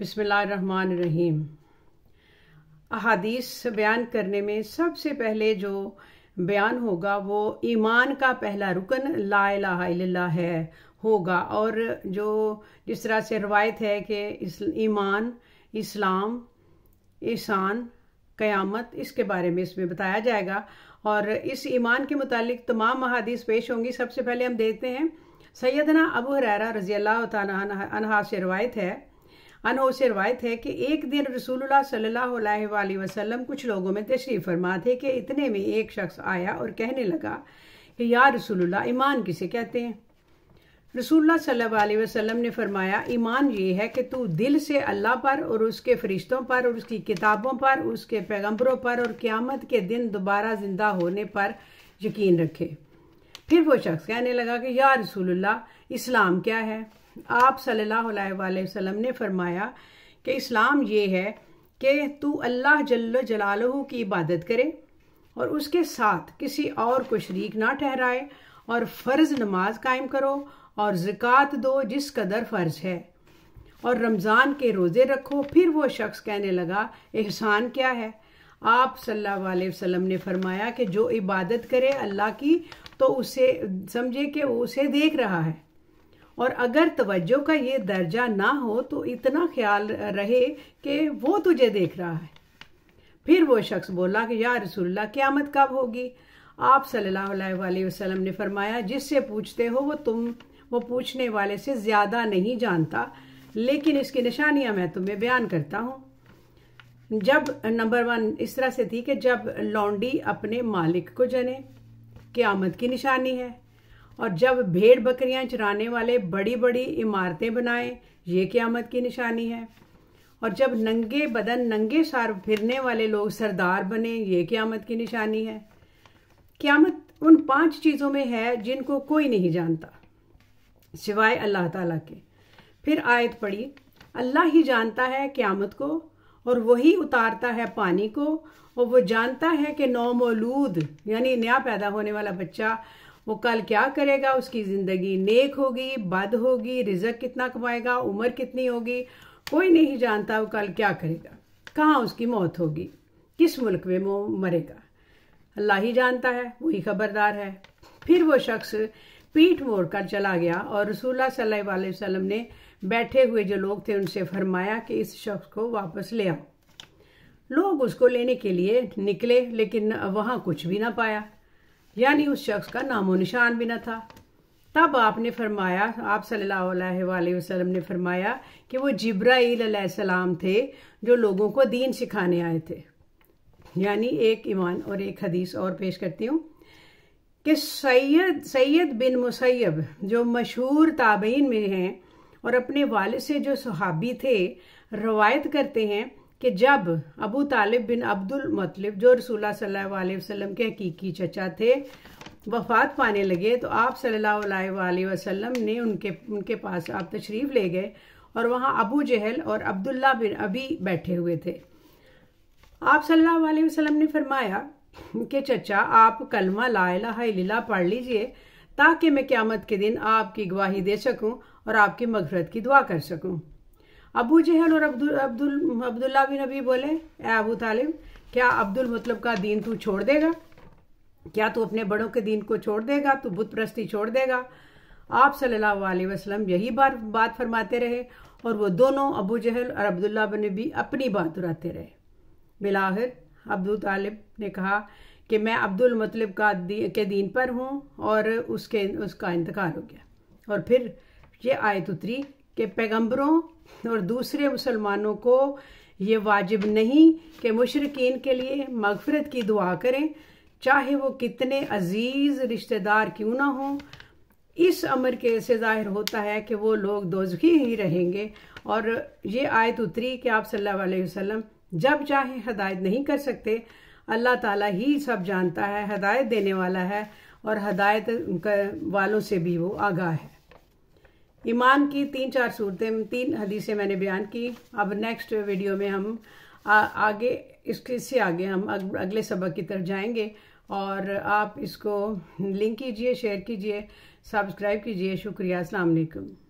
बिसमीम अहादीस बयान करने में सबसे पहले जो बयान होगा वो ईमान का पहला रुकन ला है होगा और जो जिस तरह से रवायत है कि इस ईमान इस्लाम ईसान क़यामत इसके बारे में इसमें बताया जाएगा और इस ईमान के मुतालिक तमाम अहादीस पेश होंगी सबसे पहले हम देखते हैं सैदना अबू हरारा रज़ी अल्लाह तहा से रवायत है अनोज से रवायत है कि एक दिन रसूलुल्लाह सल्लल्लाहु अलैहि वसल्लम कुछ लोगों में तशरीफ़ फरमा थे कि इतने में एक शख्स आया और कहने लगा कि या रसूलुल्लाह ईमान किसे कहते हैं रसूलुल्लाह सल्लल्लाहु वसल्लम ने फरमाया ईमान ये है कि तू दिल से अल्लाह पर और उसके फरिश्तों पर और उसकी किताबों पर उसके पैगम्बरों पर और क़्यामत के दिन दोबारा ज़िंदा होने पर यकीन रखे फिर वो शख्स कहने लगा कि या रसूल्ला इस्लाम क्या है आप सल्लल्लाहु अलैहि वसल्लम ने फरमाया कि इस्लाम ये है कि तू अल्लाह जल्ल जलालहू की इबादत करे और उसके साथ किसी और को शरीक ना ठहराए और फ़र्ज़ नमाज कायम करो और ज़क़़त दो जिस कदर फ़र्ज है और रमज़ान के रोज़े रखो फिर वो शख्स कहने लगा एहसान क्या है आप सल्लल्लाहु अलैहि वसल्लम ने फरमाया कि जो इबादत करे अल्लाह की तो उसे समझे कि वो उसे देख रहा है और अगर तवज्जो का ये दर्जा ना हो तो इतना ख्याल रहे कि वो तुझे देख रहा है फिर वो शख्स बोला कि या रसुल्ला क़्यामत कब होगी आप सल्लल्लाहु अलैहि वसल्लम ने फरमाया जिससे पूछते हो वो तुम वो पूछने वाले से ज़्यादा नहीं जानता लेकिन इसकी निशानियां मैं तुम्हें बयान करता हूँ जब नंबर वन इस तरह से थी कि जब लौंडी अपने मालिक को जने क़्यामत की निशानी है और जब भेड़ बकरियां चराने वाले बड़ी बड़ी इमारतें बनाए ये क्यामत की निशानी है और जब नंगे बदन नंगे सार फिरने वाले लोग सरदार बने ये क्यामत की निशानी है क्यामत उन पांच चीज़ों में है जिनको कोई नहीं जानता सिवाय अल्लाह ताला के फिर आयत पढ़ी अल्लाह ही जानता है क्यामत को और वही उतारता है पानी को और वो जानता है कि नौमौलूद यानी नया पैदा होने वाला बच्चा वो कल क्या करेगा उसकी जिंदगी नेक होगी बद होगी रिजक कितना कमाएगा उम्र कितनी होगी कोई नहीं जानता वो कल क्या करेगा कहाँ उसकी मौत होगी किस मुल्क में वो मरेगा अल्लाह ही जानता है वही खबरदार है फिर वो शख्स पीठ मोड़ कर चला गया और रसूलुल्लाह सल्लल्लाहु अलैहि वसल्लम ने बैठे हुए जो लोग थे उनसे फरमाया कि इस शख्स को वापस ले आओ लोग उसको लेने के लिए निकले लेकिन वहाँ कुछ भी ना पाया यानी उस शख्स का नामो निशान भी न था तब आपने फरमाया आप सल्लल्लाहु अलैहि वसल्लम ने फरमाया कि वो जिब्राईल सलाम थे जो लोगों को दीन सिखाने आए थे यानी एक ईमान और एक हदीस और पेश करती हूँ कि सैयद सैयद बिन मुसैब जो मशहूर ताबेन में हैं और अपने वाल से जो सहाबी थे रवायत करते हैं कि जब अबू तालिब बिन अब्दुल मतलब जो रसूल सल्लल्लाहु अलैहि वसल्लम के हकीकी चचा थे वफात पाने लगे तो आप सल्लल्लाहु अलैहि वसल्लम ने उनके उनके पास आप तशरीफ़ ले गए और वहाँ अबू जहल और अब्दुल्ला बिन अभी बैठे हुए थे आप सल्लल्लाहु अलैहि वसल्लम ने फरमाया कि चचा आप कलमा ला इलाहा पढ़ लीजिए ताकि मैं क़्यामत के दिन आपकी गवाही दे सकूँ और आपकी मगफरत की दुआ कर सकूँ अबू जहल और अब्दुल अब्दुल अब्दुल्ला बिन अभी बोले ए अबू तालिब क्या अब्दुल मतलब का दीन तू छोड़ देगा क्या तू अपने बड़ों के दीन को छोड़ देगा तू बुत प्रस्ती छोड़ देगा आप सल्लल्लाहु अलैहि वसल्लम यही बार बात फरमाते रहे और वो दोनों अबू जहल और अब्दुल्ला बिन भी अपनी बात दोहराते रहे बिलाहिर अब्दुल तालिब ने कहा कि मैं अब्दुल मतलब का दी, के दीन पर हूँ और उसके उसका इंतकाल हो गया और फिर ये आयत उतरी कि पैगंबरों और दूसरे मुसलमानों को ये वाजिब नहीं कि मुशरकिन के लिए मगफरत की दुआ करें चाहे वो कितने अजीज़ रिश्तेदार क्यों ना हों इस अमर के से जाहिर होता है कि वो लोग दोजखी ही रहेंगे और ये आयत उतरी कि आप सल्लल्लाहु अलैहि वसल्लम जब चाहे हदायत नहीं कर सकते अल्लाह ताला ही सब जानता है हदायत देने वाला है और हदायत वालों से भी वो आगाह है ईमान की तीन चार सूरतें तीन हदीसें मैंने बयान की अब नेक्स्ट वीडियो में हम आ, आगे इसके से आगे हम अग, अगले सबक की तरफ जाएंगे और आप इसको लिंक कीजिए शेयर कीजिए सब्सक्राइब कीजिए शुक्रिया अलैक्म